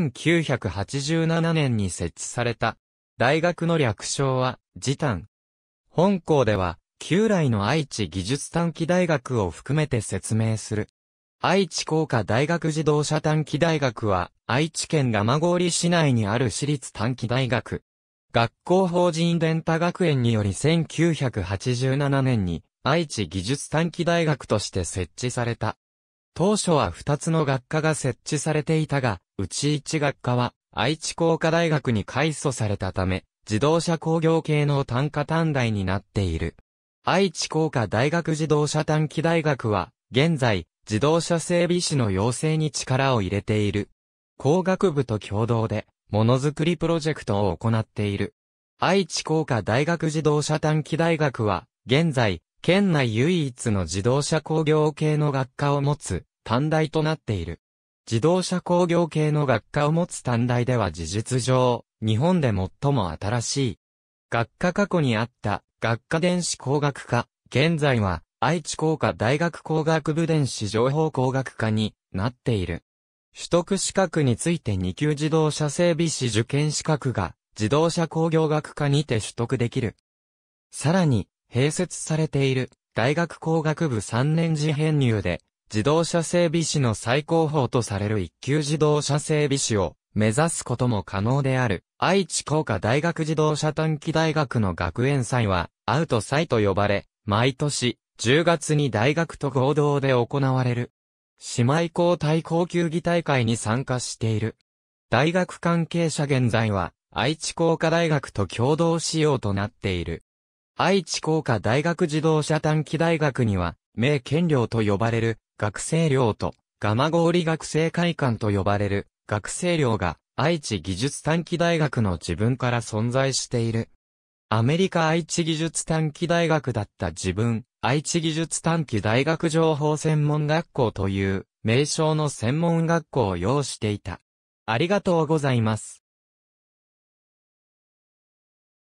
1987年に設置された、大学の略称は、時短。本校では、旧来の愛知技術短期大学を含めて説明する。愛知工科大学自動車短期大学は、愛知県蒲郡市内にある私立短期大学。学校法人電波学園により1987年に、愛知技術短期大学として設置された。当初は2つの学科が設置されていたが、うち1学科は愛知工科大学に改組されたため、自動車工業系の単科短大になっている。愛知工科大学自動車短期大学は、現在、自動車整備士の養成に力を入れている。工学部と共同で、ものづくりプロジェクトを行っている。愛知工科大学自動車短期大学は、現在、県内唯一の自動車工業系の学科を持つ、短大となっている。自動車工業系の学科を持つ短大では事実上、日本で最も新しい。学科過去にあった、学科電子工学科、現在は、愛知工科大学工学部電子情報工学科になっている。取得資格について2級自動車整備士受験資格が自動車工業学科にて取得できる。さらに、併設されている大学工学部3年次編入で自動車整備士の最高峰とされる一級自動車整備士を目指すことも可能である。愛知工科大学自動車短期大学の学園祭はアウト祭と呼ばれ、毎年10月に大学と合同で行われる。姉妹校対抗球技大会に参加している。大学関係者現在は愛知工科大学と共同使用となっている。愛知工科大学自動車短期大学には、名県寮と呼ばれる学生寮と、蒲郡学生会館と呼ばれる学生寮が、愛知技術短期大学の自分から存在している。アメリカ愛知技術短期大学だった自分、愛知技術短期大学情報専門学校という名称の専門学校を要していた。ありがとうございます。